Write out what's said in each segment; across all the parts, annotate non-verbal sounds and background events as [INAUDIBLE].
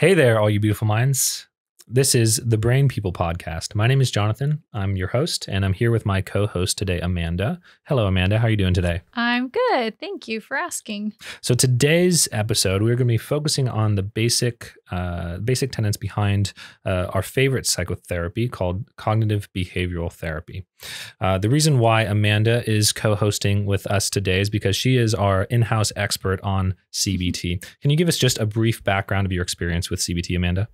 Hey there, all you beautiful minds. This is the Brain People podcast. My name is Jonathan. I'm your host, and I'm here with my co host today, Amanda. Hello, Amanda. How are you doing today? I'm good. Thank you for asking. So, today's episode, we're going to be focusing on the basic, uh, basic tenets behind uh, our favorite psychotherapy called cognitive behavioral therapy. Uh, the reason why Amanda is co hosting with us today is because she is our in house expert on CBT. Can you give us just a brief background of your experience with CBT, Amanda?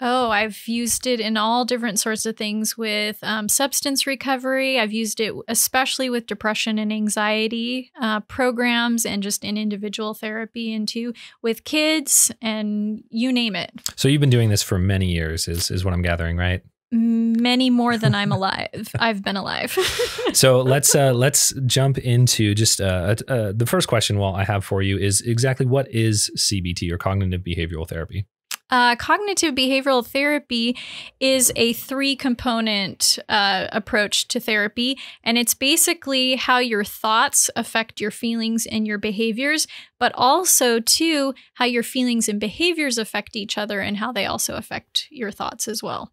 Oh, I've used it in all different sorts of things with um, substance recovery. I've used it especially with depression and anxiety uh, programs and just in individual therapy and too with kids and you name it. So you've been doing this for many years is, is what I'm gathering, right? many more than I'm [LAUGHS] alive. I've been alive. [LAUGHS] so let's uh, let's jump into just uh, uh, uh, the first question. Well, I have for you is exactly what is CBT or cognitive behavioral therapy. Uh, cognitive behavioral therapy is a three component uh, approach to therapy, and it's basically how your thoughts affect your feelings and your behaviors, but also, too, how your feelings and behaviors affect each other and how they also affect your thoughts as well.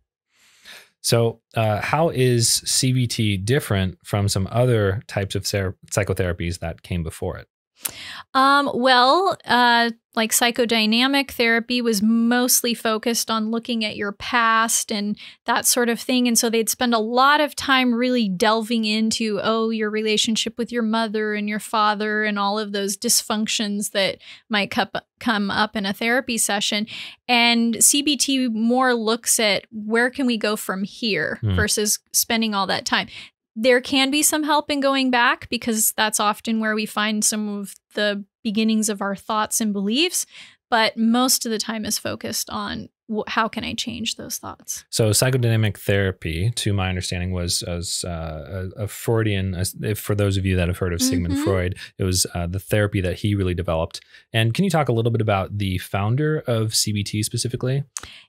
So, uh, how is CBT different from some other types of psychotherapies that came before it? Um, well, uh, like psychodynamic therapy was mostly focused on looking at your past and that sort of thing. And so they'd spend a lot of time really delving into, oh, your relationship with your mother and your father and all of those dysfunctions that might come up in a therapy session. And CBT more looks at where can we go from here mm. versus spending all that time there can be some help in going back because that's often where we find some of the beginnings of our thoughts and beliefs. But most of the time is focused on how can I change those thoughts? So psychodynamic therapy, to my understanding, was as uh, a, a, Freudian. if, for those of you that have heard of Sigmund mm-hmm. Freud, it was uh, the therapy that he really developed. And can you talk a little bit about the founder of CBT specifically?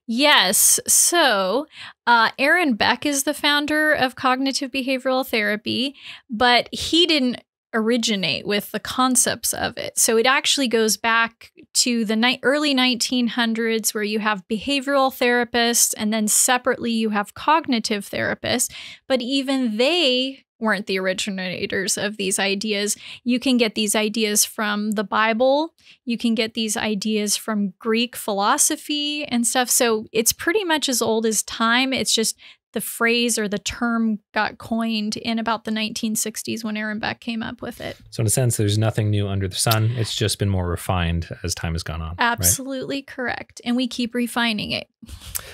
Yes. So uh, Aaron Beck is the founder of cognitive behavioral therapy, but he didn't originate with the concepts of it. So it actually goes back to the ni- early 1900s where you have behavioral therapists and then separately you have cognitive therapists, but even they weren't the originators of these ideas. You can get these ideas from the Bible, you can get these ideas from Greek philosophy and stuff. So it's pretty much as old as time. It's just the phrase or the term got coined in about the 1960s when Aaron Beck came up with it. So, in a sense, there's nothing new under the sun. It's just been more refined as time has gone on. Absolutely right? correct. And we keep refining it.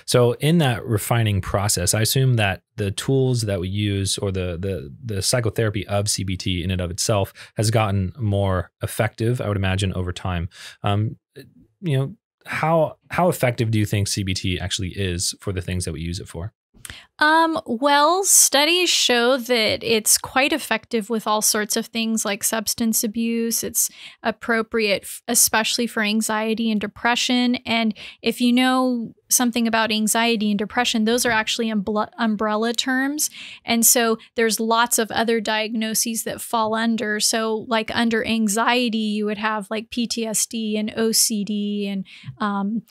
So, in that refining process, I assume that the tools that we use or the, the, the psychotherapy of CBT in and of itself has gotten more effective, I would imagine, over time. Um, you know, how how effective do you think CBT actually is for the things that we use it for? Um, well, studies show that it's quite effective with all sorts of things like substance abuse. It's appropriate, especially for anxiety and depression. And if you know something about anxiety and depression, those are actually umbrella terms. And so there's lots of other diagnoses that fall under. So, like under anxiety, you would have like PTSD and OCD and, um,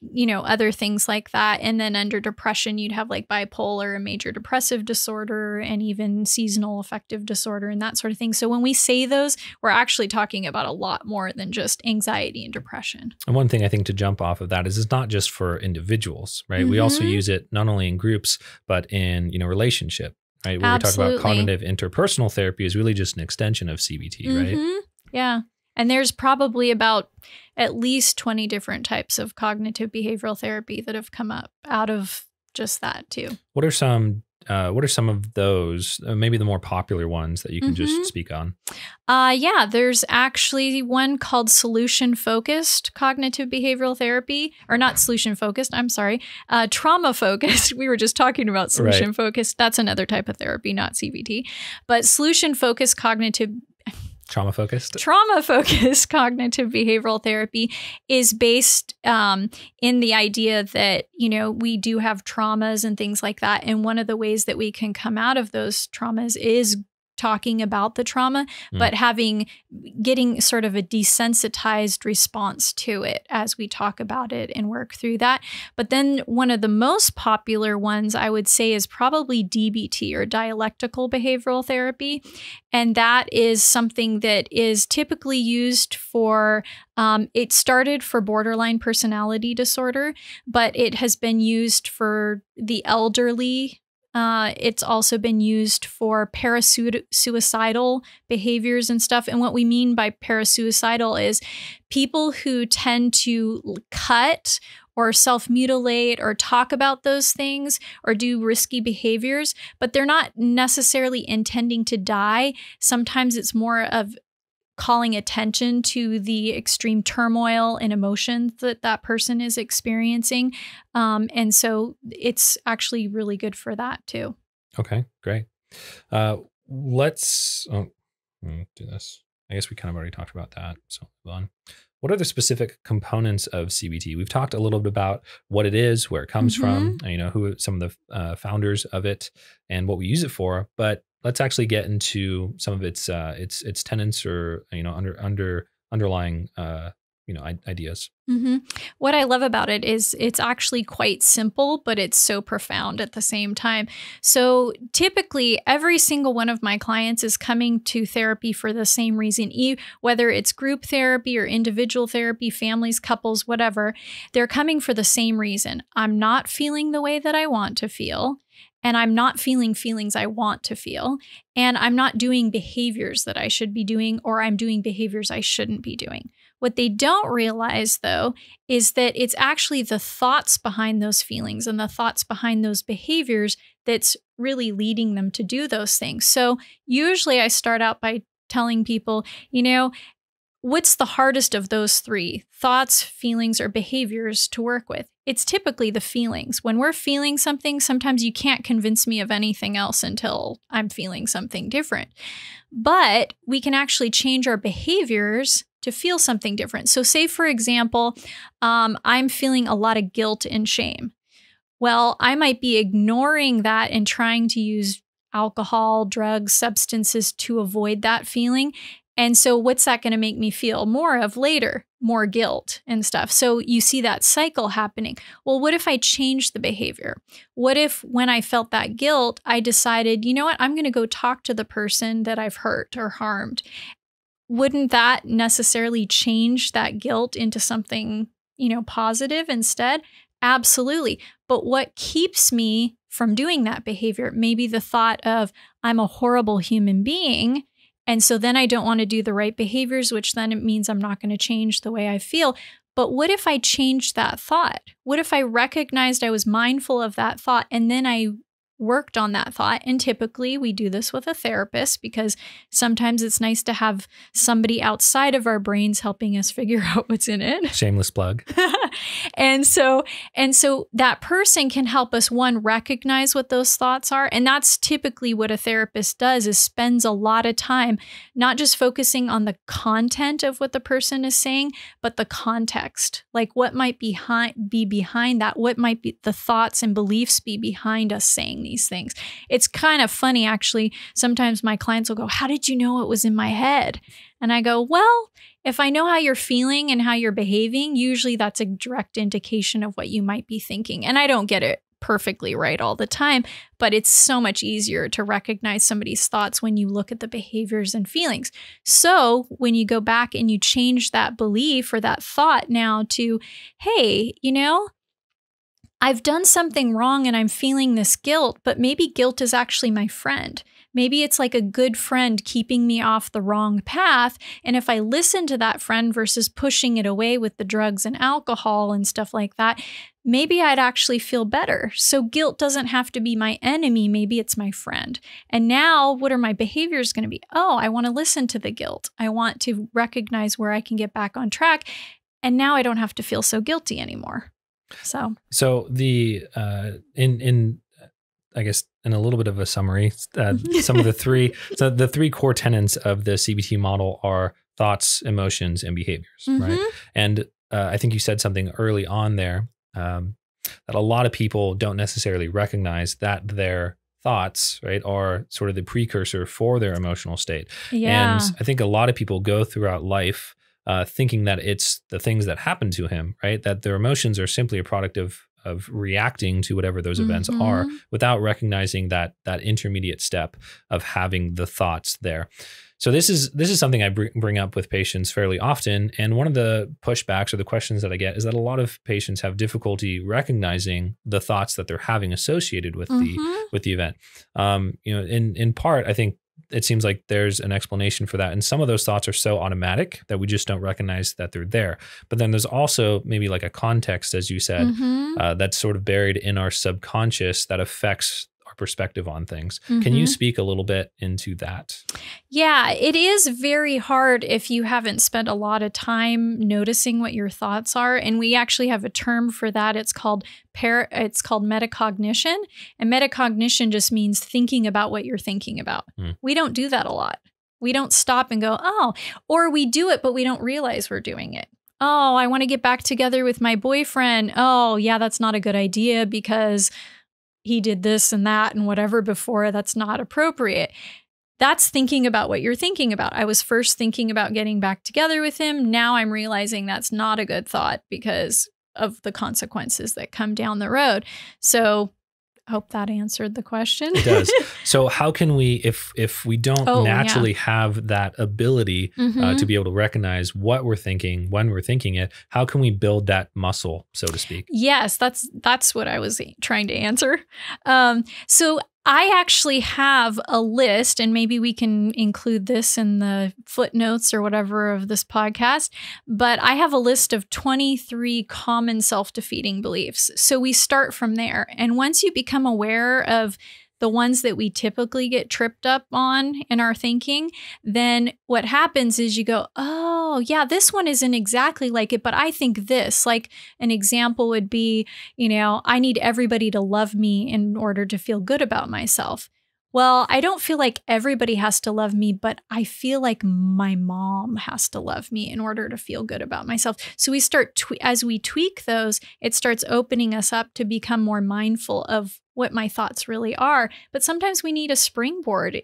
you know, other things like that. And then under depression, you'd have like bipolar and major depressive disorder and even seasonal affective disorder and that sort of thing. So when we say those, we're actually talking about a lot more than just anxiety and depression. And one thing I think to jump off of that is it's not just for individuals, right? Mm -hmm. We also mm-hmm. use it not only in groups, but in, you know, relationship, right? When Absolutely. we talk about cognitive interpersonal therapy is really just an extension of CBT, mm -hmm. right? Mm-hmm. Yeah. And there's probably about at least 20 different types of cognitive behavioral therapy that have come up out of just that too. What are some uh, what are some of those uh, maybe the more popular ones that you can mm -hmm. just mm-hmm. speak on uh, yeah there's actually one called solution focused cognitive behavioral therapy or not solution focused i'm sorry uh, trauma focused [LAUGHS] we were just talking about solution right. focused that's another type of therapy not cbt but solution focused cognitive trauma focused trauma focused [LAUGHS] cognitive behavioral therapy is based um, in the idea that you know we do have traumas and things like that and one of the ways that we can come out of those traumas is talking about the trauma, mm. but having getting sort of a desensitized response to it as we talk about it and work through that. But then one of the most popular ones I would say is probably DBT or dialectical behavioral therapy. And that is something that is typically used for, um, it started for borderline personality disorder, but it has been used for the elderly uh, it's also been used for parasuicidal behaviors and stuff. And what we mean by parasuicidal is people who tend to cut or self mutilate or talk about those things or do risky behaviors, but they're not necessarily intending to die. Sometimes it's more of calling attention to the extreme turmoil and emotions that that person is experiencing. Um, and so it's actually really good for that too. Okay, great. Uh, let's oh, do this. I guess we kind of already talked about that. So move on. What are the specific components of CBT? We've talked a little bit about what it is, where it comes mm-hmm. from, you know who some of the uh, founders of it, and what we use it for. But let's actually get into some of its uh, its its tenants or you know under under underlying uh, you know ideas. Mm-hmm. What I love about it is it's actually quite simple, but it's so profound at the same time. So typically, every single one of my clients is coming to therapy for the same reason, whether it's group therapy or individual therapy, families, couples, whatever. They're coming for the same reason. I'm not feeling the way that I want to feel and I'm not feeling feelings I want to feel, and I'm not doing behaviors that I should be doing, or I'm doing behaviors I shouldn't be doing. What they don't realize, though, is that it's actually the thoughts behind those feelings and the thoughts behind those behaviors that's really leading them to do those things. So, usually I start out by telling people, you know, What's the hardest of those three thoughts, feelings, or behaviors to work with? It's typically the feelings. When we're feeling something, sometimes you can't convince me of anything else until I'm feeling something different. But we can actually change our behaviors to feel something different. So, say for example, um, I'm feeling a lot of guilt and shame. Well, I might be ignoring that and trying to use alcohol, drugs, substances to avoid that feeling. And so, what's that going to make me feel more of later? More guilt and stuff. So, you see that cycle happening. Well, what if I change the behavior? What if when I felt that guilt, I decided, you know what, I'm going to go talk to the person that I've hurt or harmed? Wouldn't that necessarily change that guilt into something, you know, positive instead? Absolutely. But what keeps me from doing that behavior? Maybe the thought of, I'm a horrible human being and so then I don't want to do the right behaviors, which then it means I'm not going to change the way I feel. But what if I changed that thought? What if I recognized I was mindful of that thought and then I worked on that thought. And typically we do this with a therapist because sometimes it's nice to have somebody outside of our brains helping us [LAUGHS] figure out what's in it. Shameless plug. [LAUGHS] and so and so that person can help us one recognize what those thoughts are and that's typically what a therapist does is spends a lot of time not just focusing on the content of what the person is saying but the context. Like what might behind be behind that? What might be the thoughts and beliefs be behind us saying these things. It's kind of funny, actually. Sometimes my clients will go, How did you know it was in my head? And I go, Well, if I know how you're feeling and how you're behaving, usually that's a direct indication of what you might be thinking. And I don't get it perfectly right all the time, but it's so much easier to recognize somebody's thoughts when you look at the behaviors and feelings. So when you go back and you change that belief or that thought now to, hey, you know, I've done something wrong and I'm feeling this guilt, but maybe guilt is actually my friend. Maybe it's like a good friend keeping me off the wrong path. And if I listen to that friend versus pushing it away with the drugs and alcohol and stuff like that, maybe I'd actually feel better. So guilt doesn't have to be my enemy. Maybe it's my friend. And now, what are my behaviors going to be? Oh, I want to listen to the guilt. I want to recognize where I can get back on track. And now I don't have to feel so guilty anymore. So, so the uh, in in I guess in a little bit of a summary, uh, [LAUGHS] some of the three so the three core tenets of the CBT model are thoughts, emotions, and behaviors, mm-hmm. right? And uh, I think you said something early on there um, that a lot of people don't necessarily recognize that their thoughts, right, are sort of the precursor for their emotional state. Yeah. And I think a lot of people go throughout life uh, thinking that it's the things that happen to him, right? That their emotions are simply a product of of reacting to whatever those mm-hmm. events are without recognizing that that intermediate step of having the thoughts there. So this is this is something I br- bring up with patients fairly often, and one of the pushbacks or the questions that I get is that a lot of patients have difficulty recognizing the thoughts that they're having associated with mm-hmm. the with the event. Um, you know, in in part, I think it seems like there's an explanation for that. And some of those thoughts are so automatic that we just don't recognize that they're there. But then there's also maybe like a context, as you said, mm-hmm. uh, that's sort of buried in our subconscious that affects perspective on things. Mm -hmm. Can you mm-hmm. speak a little bit into that? Yeah, it is very hard if you haven't spent a lot of time noticing what your thoughts are, and we actually have a term for that. It's called par- it's called metacognition, and metacognition just means thinking about what you're thinking about. Mm. We don't do that a lot. We don't stop and go, "Oh," or we do it but we don't realize we're doing it oh, I want to get back together with my boyfriend. Oh, yeah, that's not a good idea because he did this and that and whatever before, that's not appropriate. That's thinking about what you're thinking about. I was first thinking about getting back together with him. Now I'm realizing that's not a good thought because of the consequences that come down the road. So I hope that answered the question. it does. [LAUGHS] So how can we, if if we don't oh, naturally yeah. have that ability mm-hmm. uh, to mm-hmm. be able to recognize what we're thinking when we're thinking it, how can we build that muscle, so to speak? Yes, that's that's what I was trying to answer. Um, so I actually have a list, and maybe we can include this in the footnotes or whatever of this podcast. But I have a list of 23 common self defeating beliefs. So we start from there. And once you become aware of the ones that we typically get tripped up on in our thinking, then what happens is you go, oh, yeah, this one isn't exactly like it, but I think this. Like an example would be, you know, I need everybody to love me in order to feel good about myself well, I don't feel like everybody has to love me, but I feel like my mom has to love me in order to feel good about myself. So we start, as we tweak those, it starts opening us up to become more mindful of what my thoughts really are. But sometimes we need a springboard.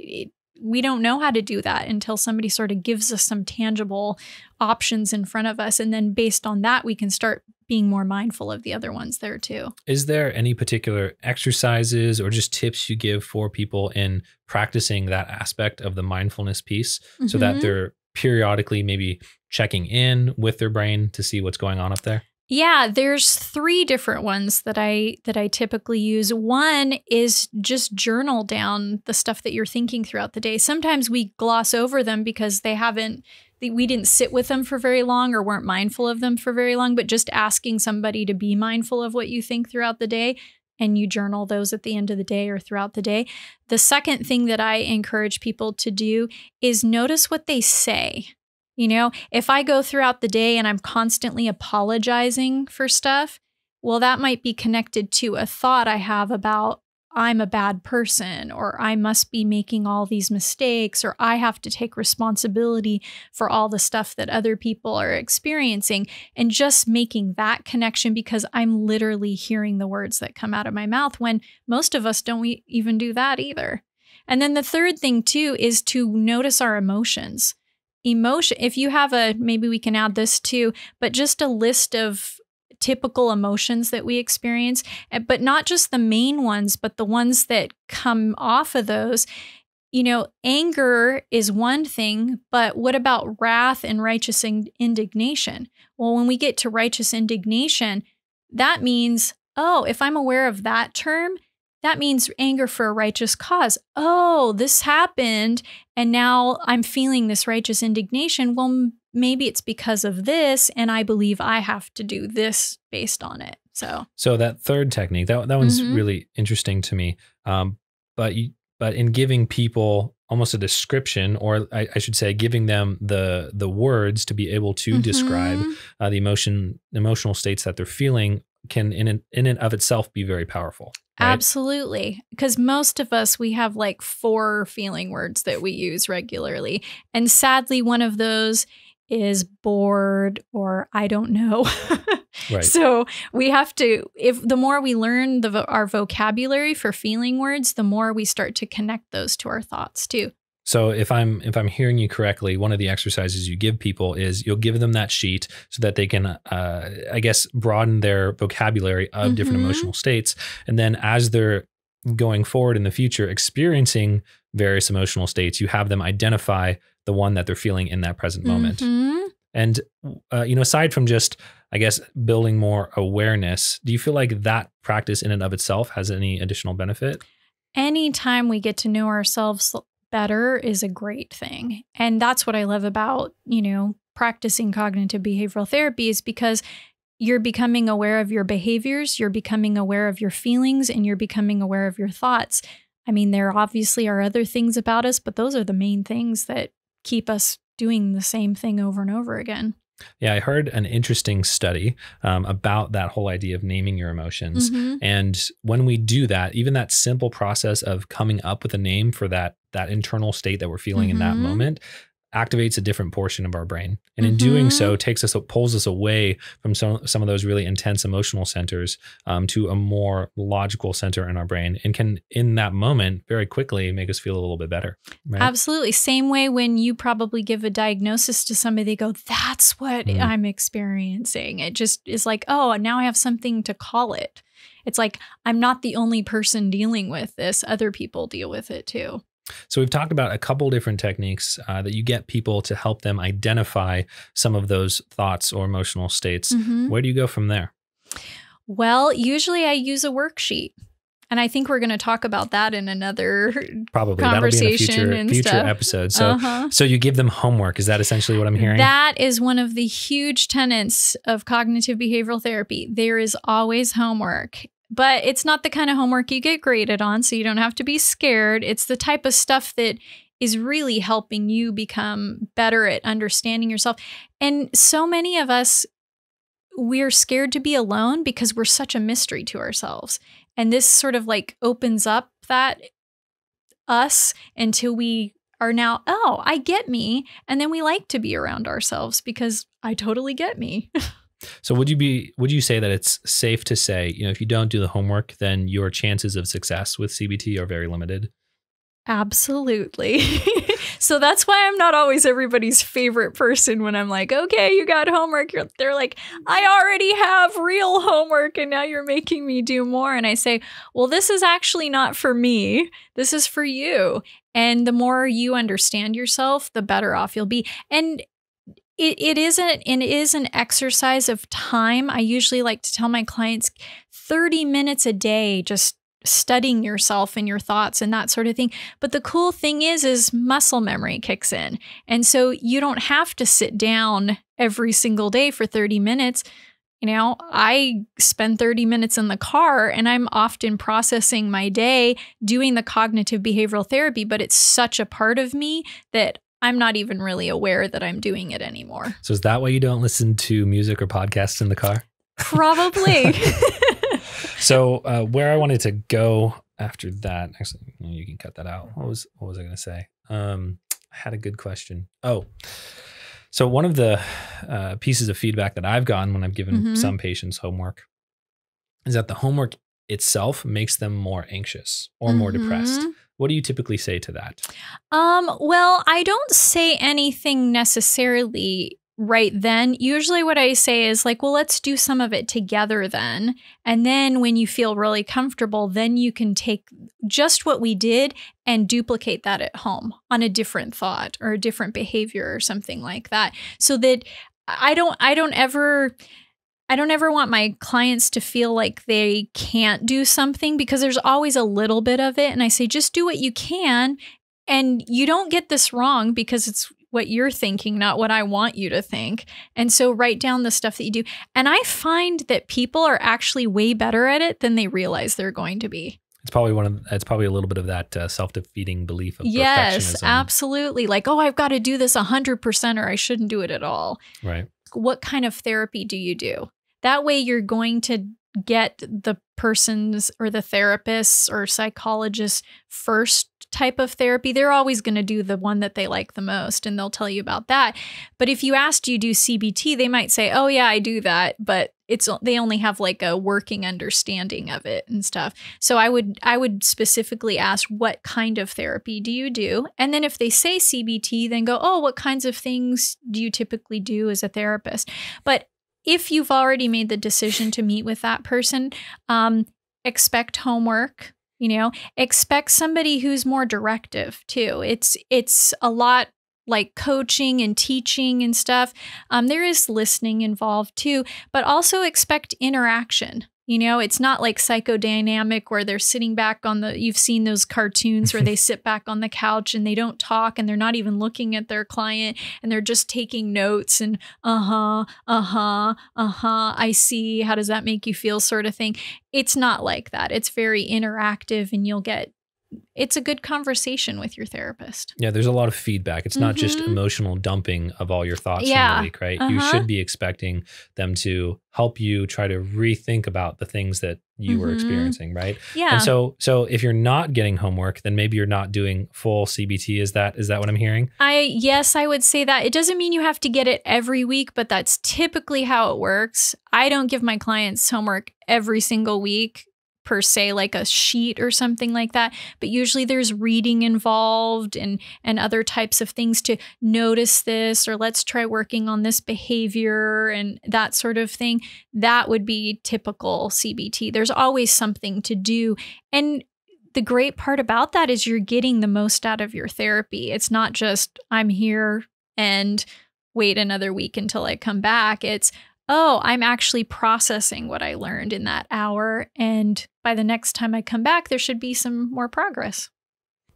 we don't know how to do that until somebody sort of gives us some tangible options in front of us. And then based on that, we can start being more mindful of the other ones there too. Is there any particular exercises or just tips you give for people in practicing that aspect of the mindfulness piece mm-hmm. so that mm-hmm. they're periodically maybe checking in with their brain to see what's going on up there? Yeah, there's three different ones that I that I typically use. One is just journal down the stuff that you're thinking throughout the day. Sometimes we gloss over them because they haven't we didn't sit with them for very long or weren't mindful of them for very long, but just asking somebody to be mindful of what you think throughout the day and you journal those at the end of the day or throughout the day. The second thing that I encourage people to do is notice what they say. You know, if I go throughout the day and I'm constantly apologizing for stuff, well, that might be connected to a thought I have about I'm a bad person, or I must be making all these mistakes, or I have to take responsibility for all the stuff that other people are experiencing. And just making that connection because I'm literally hearing the words that come out of my mouth when most of us don't even do that either. And then the third thing, too, is to notice our emotions emotion if you have a maybe we can add this too but just a list of typical emotions that we experience, eh, but not just the main ones, but the ones that come off of those. You know, anger is one thing, but what about wrath and righteous indignation? Well, when we get to righteous indignation, that means, oh, if I'm aware of that term, that means anger for a righteous cause. Oh, this happened, and now I'm feeling this righteous indignation. Well, maybe it's because of this, and I believe I have to do this based on it. So, so that third technique, that that one's mm -hmm. really interesting to me. Um, but you, but in giving people almost a description, or I, I, should say, giving them the the words to be able to mm -hmm. describe mm-hmm. uh, the emotion, emotional states that they're feeling can in and, in and of itself be very powerful. Right? Absolutely. Because most of us, we have like four feeling words that we use regularly. And sadly, one of those is bored or I don't know. [LAUGHS] right. So we have to, if the more we learn the, our vocabulary for feeling words, the more we start to connect those to our thoughts too. So if I'm if I'm hearing you correctly, one of the exercises you give people is you'll give them that sheet so that they can, uh, I guess, broaden their vocabulary of mm-hmm. different emotional states, and then as they're going forward in the future, experiencing various emotional states, you have them identify the one that they're feeling in that present moment. Mm-hmm. And uh, you know, aside from just, I guess, building more awareness, do you feel like that practice in and of itself has any additional benefit? Anytime we get to know ourselves better is a great thing. And that's what I love about, you know, practicing cognitive behavioral therapy is because you're becoming aware of your behaviors, you're becoming aware of your feelings, and you're becoming aware of your thoughts. I mean, there obviously are other things about us, but those are the main things that keep us doing the same thing over and over again. Yeah, I heard an interesting study um, about that whole idea of naming your emotions. Mm -hmm. And when we do that, even that simple process of coming up with a name for that that internal state that we're feeling mm-hmm. in that mm-hmm. moment activates a different portion of our brain and in mm-hmm. doing so takes us pulls us away from some, some of those really intense emotional centers um, to a more logical center in our brain and can in that moment very quickly make us feel a little bit better right? absolutely same way when you probably give a diagnosis to somebody they go that's what mm-hmm. i'm experiencing it just is like oh now i have something to call it it's like i'm not the only person dealing with this other people deal with it too so we've talked about a couple different techniques uh, that you get people to help them identify some of those thoughts or emotional states. Mm-hmm. Where do you go from there? Well, usually I use a worksheet. And I think we're going to talk about that in another probably conversation that'll be in a future, future episode. So, uh-huh. so you give them homework. Is that essentially what I'm hearing? That is one of the huge tenets of cognitive behavioral therapy. There is always homework, but it's not the kind of homework you get graded on, so you don't have to be scared. It's the type of stuff that is really helping you become better at understanding yourself. And so many of us, we're scared to be alone because we're such a mystery to ourselves. And this sort of like opens up that us until we are now, oh, I get me. And then we like to be around ourselves because I totally get me. [LAUGHS] So would you be would you say that it's safe to say, you know, if you don't do the homework, then your chances of success with CBT are very limited? Absolutely. [LAUGHS] so that's why I'm not always everybody's favorite person when I'm like, okay, you got homework. You're, they're like, I already have real homework and now you're making me do more. And I say, well, this is actually not for me. This is for you. And the more you understand yourself, the better off you'll be. And it, it isn't it is an exercise of time. I usually like to tell my clients 30 minutes a day just studying yourself and your thoughts and that sort of thing. But the cool thing is is muscle memory kicks in. And so you don't have to sit down every single day for 30 minutes. You know, I spend 30 minutes in the car and I'm often processing my day doing the cognitive behavioral therapy, but it's such a part of me that I'm not even really aware that I'm doing it anymore. So is that why you don't listen to music or podcasts in the car? Probably. [LAUGHS] [LAUGHS] so uh, where I wanted to go after that, actually, you can cut that out. What was what was I going to say? Um, I had a good question. Oh, so one of the uh, pieces of feedback that I've gotten when I've given mm -hmm. some patients homework is that the homework itself makes them more anxious or more mm -hmm. depressed. Mm-hmm. What do you typically say to that? Um, well, I don't say anything necessarily right then. Usually, what I say is, like, well, let's do some of it together then. And then when you feel really comfortable, then you can take just what we did and duplicate that at home on a different thought or a different behavior or something like that. So that I don't I don't ever I don't ever want my clients to feel like they can't do something because there's always a little bit of it. And I say, just do what you can. And you don't get this wrong because it's what you're thinking, not what I want you to think. And so write down the stuff that you do. And I find that people are actually way better at it than they realize they're going to be. It's probably one of it's probably a little bit of that uh, self defeating belief of yes, absolutely. Like, oh, I've got to do this hundred percent, or I shouldn't do it at all. Right. What kind of therapy do you do? That way, you're going to get the person's or the therapist's or psychologist's first type of therapy. They're always going to do the one that they like the most and they'll tell you about that. But if you asked you do CBT, they might say, "Oh yeah, I do that," but it's they only have like a working understanding of it and stuff. So I would I would specifically ask what kind of therapy do you do? And then if they say CBT, then go, "Oh, what kinds of things do you typically do as a therapist?" But if you've already made the decision to meet with that person, um, expect homework. You know, expect somebody who's more directive too. It's it's a lot like coaching and teaching and stuff. Um, there is listening involved too, but also expect interaction. You know, it's not like psychodynamic where they're sitting back on the, you've seen those cartoons where they [LAUGHS] sit back on the couch and they don't talk and they're not even looking at their client and they're just taking notes and, uh huh, uh huh, uh huh, I see. How does that make you feel? sort of thing. It's not like that. It's very interactive and you'll get it's a good conversation with your therapist. Yeah, there's a lot of feedback. It's mm-hmm. not just mm-hmm. emotional dumping of all your thoughts yeah. from the week, right? Uh-huh. You should be expecting them to help you try to rethink about the things that you mm-hmm. were experiencing, right? Yeah. And so so if you're not getting homework, then maybe you're not doing full CBT. Is that is that what I'm hearing? I yes, I would say that. It doesn't mean you have to get it every week, but that's typically how it works. I don't give my clients homework every single week per se like a sheet or something like that but usually there's reading involved and and other types of things to notice this or let's try working on this behavior and that sort of thing that would be typical CBT there's always something to do and the great part about that is you're getting the most out of your therapy it's not just i'm here and wait another week until i come back it's oh, I'm actually processing what I learned in that hour. And by the next time I come back, there should be some more progress.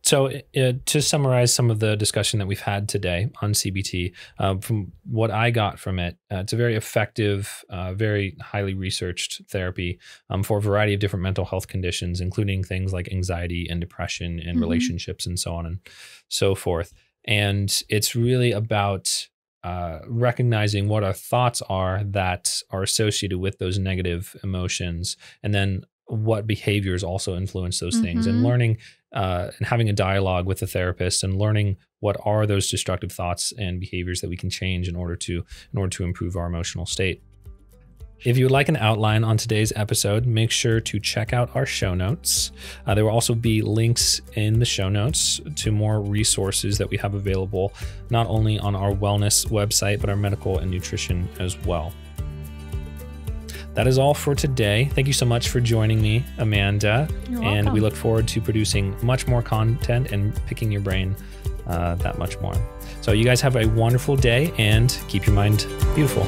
So, uh, to summarize some of the discussion that we've had today on CBT, uh, from what I got from it, uh, it's a very effective, uh, very highly researched therapy um, for a variety of different mental health conditions, including things like anxiety and depression and mm -hmm. relationships and so on and so forth. And it's really about uh, recognizing what our thoughts are that are associated with those negative emotions, and then what behaviors also influence those mm-hmm. things, and mm-hmm. learning uh, and having a dialogue with the therapist, and learning what are those destructive thoughts and behaviors that we can change in order to in order to improve our emotional state. If you would like an outline on today's episode, make sure to check out our show notes. Uh, there will also be links in the show notes to more resources that we have available, not only on our wellness website, but our medical and nutrition as well. That is all for today. Thank you so much for joining me, Amanda. and we look forward to producing much more content and picking your brain uh, that much more. So, you guys have a wonderful day and keep your mind beautiful.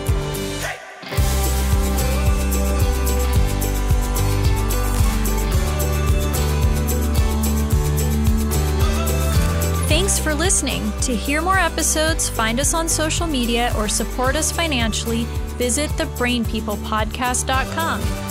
listening. To hear more episodes, find us on social media, or support us financially, visit thebrainpeoplepodcast.com.